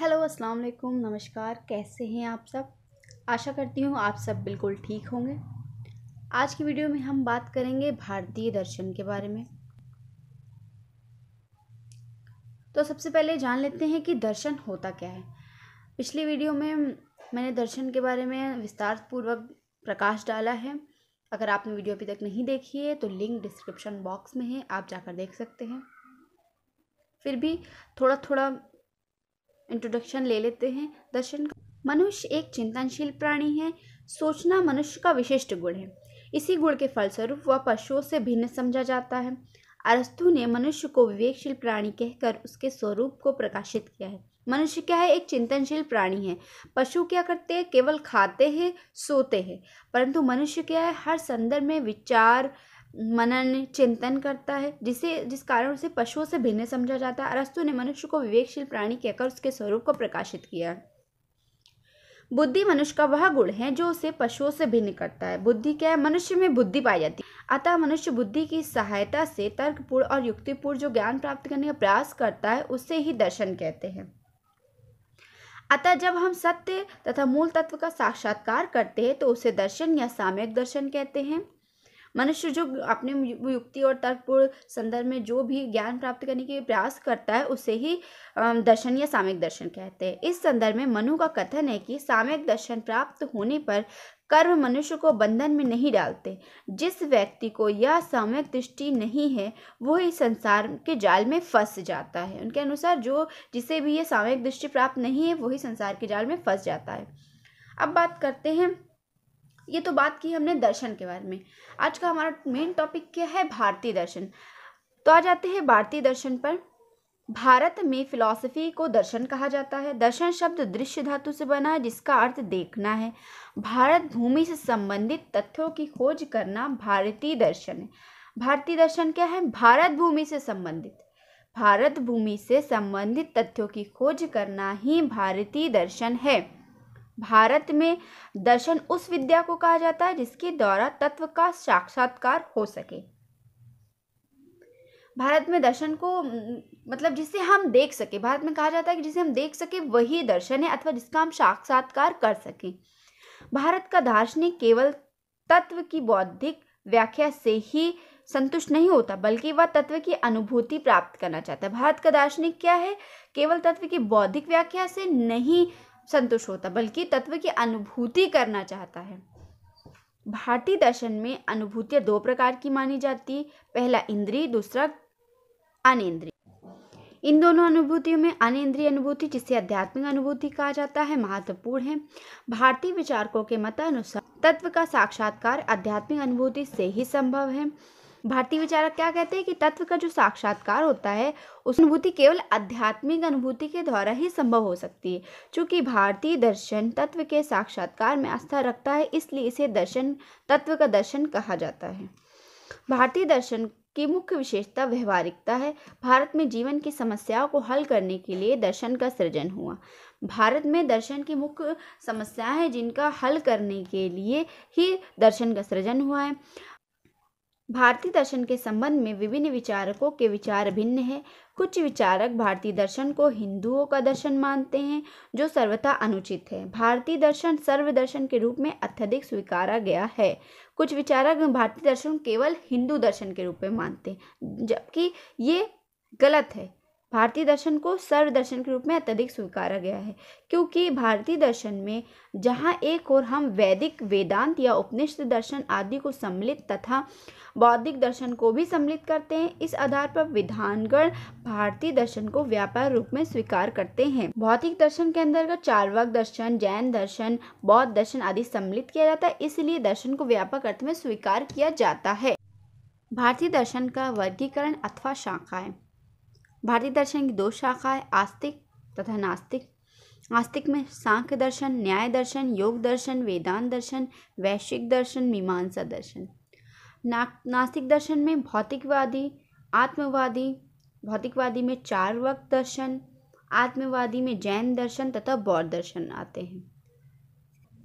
hello अस्सलाम वालेकुम नमस्कार कैसे हैं आप सब आशा करती हूँ आप सब बिल्कुल ठीक होंगे आज की वीडियो में हम बात करेंगे भारतीय दर्शन के बारे में तो सबसे पहले जान लेते हैं कि दर्शन होता क्या है पिछली वीडियो में मैंने दर्शन के बारे में विस्तार पूर्वक प्रकाश डाला है अगर आपने वीडियो अभी तक नहीं देखी है तो लिंक डिस्क्रिप्शन बॉक्स में है आप जाकर देख सकते हैं फिर भी थोड़ा थोड़ा इंट्रोडक्शन ले लेते हैं दर्शन मनुष्य एक चिंतनशील प्राणी है सोचना मनुष्य का विशिष्ट गुण है इसी गुण के फलस्वरूप वह पशुओं से भिन्न समझा जाता है अरस्तु ने मनुष्य को विवेकशील प्राणी कहकर उसके स्वरूप को प्रकाशित किया है मनुष्य क्या है एक चिंतनशील प्राणी है पशु क्या करते हैं केवल खाते हैं सोते हैं परंतु मनुष्य क्या है हर संदर्भ में विचार मनन चिंतन करता है जिसे जिस कारण उसे पशुओं से भिन्न समझा जाता है अरस्तु ने मनुष्य को विवेकशील प्राणी कहकर उसके स्वरूप को प्रकाशित किया बुद्धि मनुष्य का वह गुण है जो उसे पशुओं से भिन्न करता है बुद्धि क्या है मनुष्य में बुद्धि पाई जाती है अतः मनुष्य बुद्धि की सहायता से तर्कपूर्ण और युक्तिपूर्ण जो ज्ञान प्राप्त करने का प्रयास करता है उसे ही दर्शन कहते हैं अतः जब हम सत्य तथा मूल तत्व का साक्षात्कार करते हैं तो उसे दर्शन या सामयिक दर्शन कहते हैं मनुष्य जो अपने युक्ति और तर्कपूर्ण संदर्भ में जो भी ज्ञान प्राप्त करने के प्रयास करता है उसे ही दर्शन या सामयिक दर्शन कहते हैं इस संदर्भ में मनु का कथन है कि सामयिक दर्शन प्राप्त होने पर कर्म मनुष्य को बंधन में नहीं डालते जिस व्यक्ति को यह साम्यक दृष्टि नहीं है वो संसार के जाल में फंस जाता है उनके अनुसार जो जिसे भी ये सामयिक दृष्टि प्राप्त नहीं है वही संसार के जाल में फंस जाता है अब बात करते हैं ये तो बात की हमने दर्शन के बारे में आज का हमारा मेन टॉपिक क्या है भारतीय दर्शन तो आ जाते हैं भारतीय दर्शन पर भारत में फिलॉसफी को दर्शन कहा जाता है दर्शन शब्द दृश्य धातु से बना है जिसका अर्थ देखना है भारत भूमि से संबंधित तथ्यों की खोज करना भारतीय दर्शन है भारतीय दर्शन क्या है भारत भूमि से संबंधित भारत भूमि से संबंधित तथ्यों की खोज करना ही भारतीय दर्शन है भारत में दर्शन उस विद्या को कहा जाता है जिसके द्वारा तत्व का साक्षात्कार हो सके भारत में दर्शन को मतलब जिसे हम देख सके भारत में कहा जाता है कि जिसे हम देख सके वही दर्शन है अथवा जिसका हम साक्षात्कार कर सकें भारत का दार्शनिक केवल तत्व की बौद्धिक व्याख्या से ही संतुष्ट नहीं होता बल्कि वह तत्व की अनुभूति प्राप्त करना चाहता है भारत का दार्शनिक क्या है केवल तत्व की बौद्धिक व्याख्या से नहीं संतुष्ट होता बल्कि तत्व की अनुभूति करना चाहता है भारतीय दर्शन में अनुभूतियाँ दो प्रकार की मानी जाती पहला इंद्रिय दूसरा अनिंद्रिय इन दोनों अनुभूतियों में अनेन्द्रीय अनुभूति जिसे आध्यात्मिक अनुभूति कहा जाता है महत्वपूर्ण है भारतीय विचारकों के मतानुसार तत्व का साक्षात्कार आध्यात्मिक अनुभूति से ही संभव है भारतीय विचारक क्या कहते हैं कि तत्व का जो साक्षात्कार होता है उस अनुभूति केवल आध्यात्मिक अनुभूति के द्वारा ही संभव हो सकती है चूँकि भारतीय दर्शन तत्व के साक्षात्कार में आस्था रखता है इसलिए इसे दर्शन तत्व का दर्शन कहा जाता है भारतीय दर्शन की मुख्य विशेषता व्यवहारिकता है भारत में जीवन की समस्याओं को हल करने के लिए दर्शन का सृजन हुआ भारत में दर्शन की मुख्य समस्या है जिनका हल करने के लिए ही दर्शन का सृजन हुआ है भारतीय दर्शन के संबंध में विभिन्न विचारकों के विचार भिन्न हैं कुछ विचारक भारतीय दर्शन को हिंदुओं का दर्शन मानते हैं जो सर्वथा अनुचित है भारतीय दर्शन सर्व दर्शन के रूप में अत्यधिक स्वीकारा गया है कुछ विचारक भारतीय दर्शन केवल हिंदू दर्शन के रूप में मानते हैं जबकि ये गलत है भारतीय दर्शन को सर्व दर्शन के रूप में अत्यधिक स्वीकारा गया है क्योंकि भारतीय दर्शन में जहाँ एक और हम वैदिक वेदांत या उपनिषद दर्शन आदि को सम्मिलित तथा बौद्धिक दर्शन को भी सम्मिलित करते हैं इस आधार पर विधानगढ़ भारतीय दर्शन को व्यापार रूप में स्वीकार करते हैं भौतिक दर्शन के अंतर्गत चार्वाक दर्शन जैन दर्शन बौद्ध दर्शन आदि सम्मिलित किया जाता है इसलिए दर्शन को व्यापक अर्थ में स्वीकार किया जाता है भारतीय दर्शन का वर्गीकरण अथवा शाखाएं भारतीय दर्शन की दो शाखाएं आस्तिक तथा नास्तिक आस्तिक में सांख्य दर्शन न्याय दर्शन योग दर्शन वेदांत दर्शन वैश्विक दर्शन मीमांसा दर्शन ना नास्तिक दर्शन में भौतिकवादी आत्मवादी भौतिकवादी में चार वक्त दर्शन आत्मवादी में जैन दर्शन तथा बौद्ध दर्शन आते हैं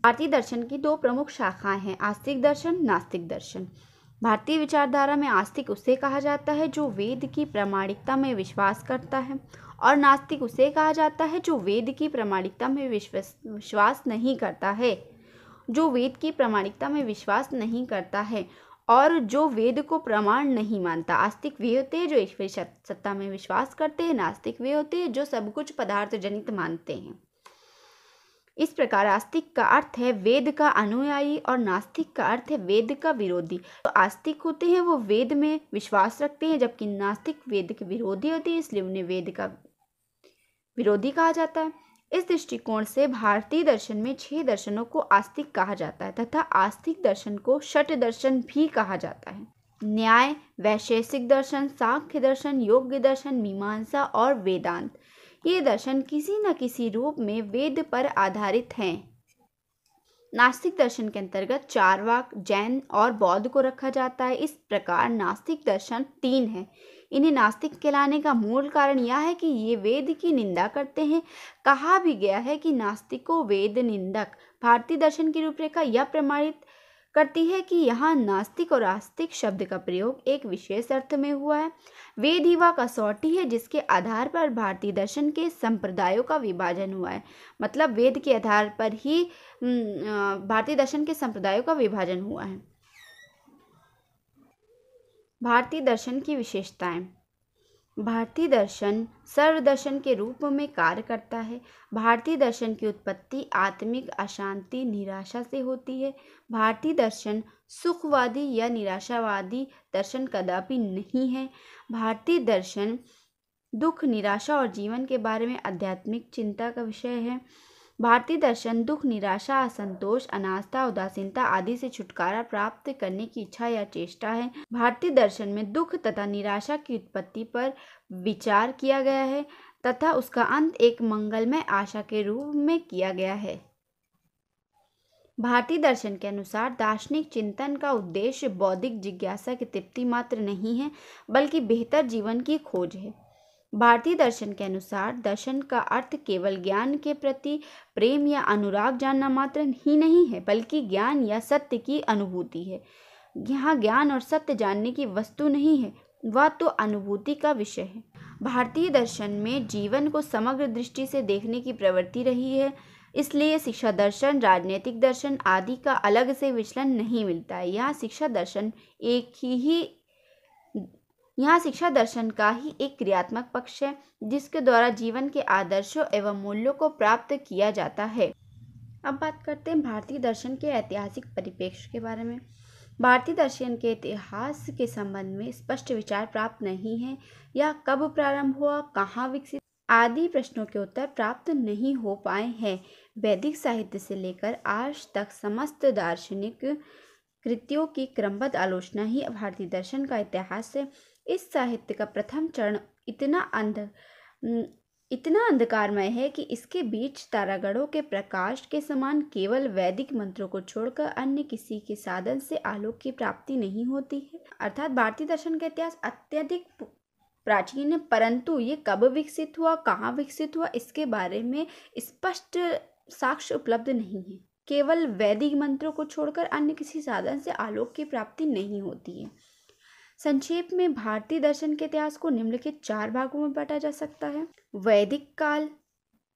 भारतीय दर्शन की दो प्रमुख शाखाएं हैं आस्तिक दर्शन नास्तिक दर्शन भारतीय विचारधारा में आस्तिक उसे कहा जाता है जो वेद की प्रामाणिकता में विश्वास करता है और नास्तिक उसे कहा जाता है जो वेद की प्रामाणिकता में विश्वास विश्वास नहीं करता है जो वेद की प्रामाणिकता में विश्वास नहीं करता है और जो वेद को प्रमाण नहीं मानता आस्तिक वे होते हैं जो ईश्वरी सत्ता में विश्वास करते हैं नास्तिक वे होते हैं जो सब कुछ पदार्थ जनित मानते हैं इस प्रकार आस्तिक का अर्थ है वेद का अनुयायी और नास्तिक का अर्थ है वेद का विरोधी तो आस्तिक होते हैं वो वेद में विश्वास रखते हैं जबकि नास्तिक वेद के विरोधी होते हैं इसलिए उन्हें वेद का विरोधी कहा जाता है इस दृष्टिकोण से भारतीय दर्शन में छह दर्शनों को आस्तिक कहा जाता है तथा आस्तिक दर्शन को षट दर्शन भी कहा जाता है न्याय वैशेषिक दर्शन सांख्य दर्शन योग्य दर्शन मीमांसा और वेदांत ये दर्शन किसी न किसी रूप में वेद पर आधारित हैं नास्तिक दर्शन के अंतर्गत चार वाक जैन और बौद्ध को रखा जाता है इस प्रकार नास्तिक दर्शन तीन है इन्हें नास्तिक कहलाने का मूल कारण यह है कि ये वेद की निंदा करते हैं कहा भी गया है कि नास्तिकों वेद निंदक भारतीय दर्शन की रूपरेखा यह प्रमाणित करती है कि यहाँ नास्तिक और आस्तिक शब्द का प्रयोग एक विशेष अर्थ में हुआ है वेद ही वह कसौटी है जिसके आधार पर भारतीय दर्शन के संप्रदायों का विभाजन हुआ है मतलब वेद के आधार पर ही भारतीय दर्शन के संप्रदायों का विभाजन हुआ है भारतीय दर्शन की विशेषताएं भारतीय दर्शन सर्व दर्शन के रूप में कार्य करता है भारतीय दर्शन की उत्पत्ति आत्मिक अशांति निराशा से होती है भारतीय दर्शन सुखवादी या निराशावादी दर्शन कदापि नहीं है भारतीय दर्शन दुख निराशा और जीवन के बारे में आध्यात्मिक चिंता का विषय है भारतीय दर्शन दुख निराशा असंतोष अनास्था उदासीनता आदि से छुटकारा प्राप्त करने की इच्छा या चेष्टा है भारतीय दर्शन में दुख तथा निराशा की उत्पत्ति पर विचार किया गया है तथा उसका अंत एक मंगलमय आशा के रूप में किया गया है भारतीय दर्शन के अनुसार दार्शनिक चिंतन का उद्देश्य बौद्धिक जिज्ञासा की तृप्ति मात्र नहीं है बल्कि बेहतर जीवन की खोज है भारतीय दर्शन के अनुसार दर्शन का अर्थ केवल ज्ञान के प्रति प्रेम या अनुराग जानना मात्र ही नहीं है बल्कि ज्ञान या सत्य की अनुभूति है यहाँ ज्ञान और सत्य जानने की वस्तु नहीं है वह तो अनुभूति का विषय है भारतीय दर्शन में जीवन को समग्र दृष्टि से देखने की प्रवृत्ति रही है इसलिए शिक्षा दर्शन राजनीतिक दर्शन आदि का अलग से विचलन नहीं मिलता है यहाँ शिक्षा दर्शन एक ही यहाँ शिक्षा दर्शन का ही एक क्रियात्मक पक्ष है जिसके द्वारा जीवन के आदर्शों एवं मूल्यों को प्राप्त किया जाता है अब बात करते हैं भारतीय दर्शन के ऐतिहासिक परिप्रेक्ष्य के बारे में भारतीय दर्शन के इतिहास के संबंध में स्पष्ट विचार प्राप्त नहीं है या कब प्रारंभ हुआ कहाँ विकसित आदि प्रश्नों के उत्तर प्राप्त नहीं हो पाए हैं वैदिक साहित्य से लेकर आज तक समस्त दार्शनिक कृतियों की क्रमबद्ध आलोचना ही भारतीय दर्शन का इतिहास है इस साहित्य का प्रथम चरण इतना अंध इतना अंधकारमय है कि इसके बीच तारागढ़ों के प्रकाश के समान केवल वैदिक मंत्रों को छोड़कर अन्य किसी के साधन से आलोक की प्राप्ति नहीं होती है अर्थात भारतीय दर्शन का इतिहास अत्यधिक प्राचीन है परंतु ये कब विकसित हुआ कहाँ विकसित हुआ इसके बारे में स्पष्ट साक्ष्य उपलब्ध नहीं है केवल वैदिक मंत्रों को छोड़कर अन्य किसी साधन से आलोक की प्राप्ति नहीं होती है संक्षेप में भारतीय दर्शन के इतिहास को निम्नलिखित चार भागों में बांटा जा सकता है वैदिक काल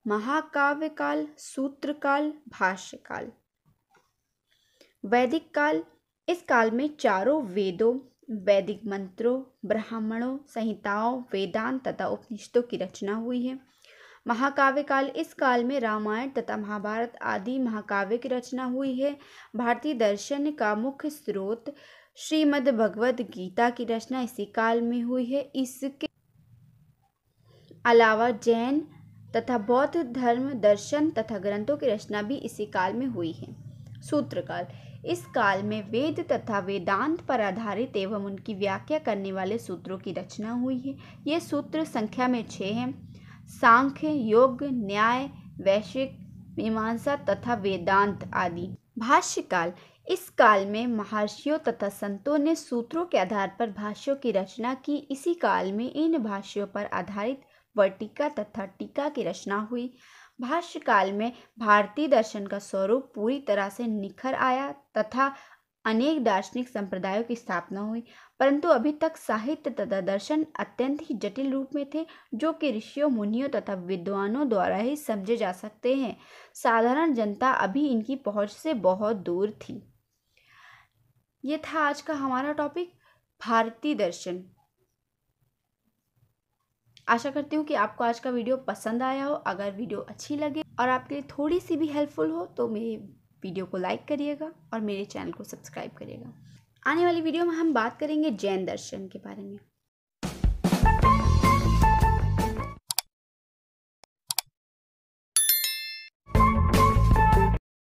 महाकाव्य काल सूत्र काल भाष्य काल वैदिक काल इस काल में चारों वेदों वैदिक मंत्रों ब्राह्मणों संहिताओं वेदांत तथा उपनिषदों की रचना हुई है महाकाव्य काल इस काल में रामायण तथा महाभारत आदि महाकाव्य की रचना हुई है भारतीय दर्शन का मुख्य स्रोत श्रीमद् भगवद गीता की रचना इसी काल में हुई है इसके अलावा जैन तथा बौद्ध धर्म दर्शन तथा ग्रंथों की रचना भी इसी काल में हुई है सूत्रकाल इस काल में वेद तथा वेदांत पर आधारित एवं उनकी व्याख्या करने वाले सूत्रों की रचना हुई है ये सूत्र संख्या में छः हैं सांख्य योग न्याय वैश्विक मीमांसा तथा वेदांत आदि भाष्यकाल इस काल में महर्षियों तथा संतों ने सूत्रों के आधार पर भाष्यों की रचना की इसी काल में इन भाष्यों पर आधारित वर्टिका तथा टीका की रचना हुई भाष्यकाल में भारतीय दर्शन का स्वरूप पूरी तरह से निखर आया तथा अनेक दार्शनिक संप्रदायों की स्थापना हुई परंतु अभी तक साहित्य तथा दर्शन अत्यंत ही जटिल रूप में थे जो कि ऋषियों मुनियों तथा विद्वानों द्वारा ही समझे जा सकते हैं साधारण जनता अभी इनकी पहुंच से बहुत दूर थी ये था आज का हमारा टॉपिक भारतीय दर्शन आशा करती हूँ कि आपको आज का वीडियो पसंद आया हो अगर वीडियो अच्छी लगे और आपके लिए थोड़ी सी भी हेल्पफुल हो तो मेरे वीडियो को लाइक करिएगा और मेरे चैनल को सब्सक्राइब करिएगा आने वाली वीडियो में हम बात करेंगे जैन दर्शन के बारे में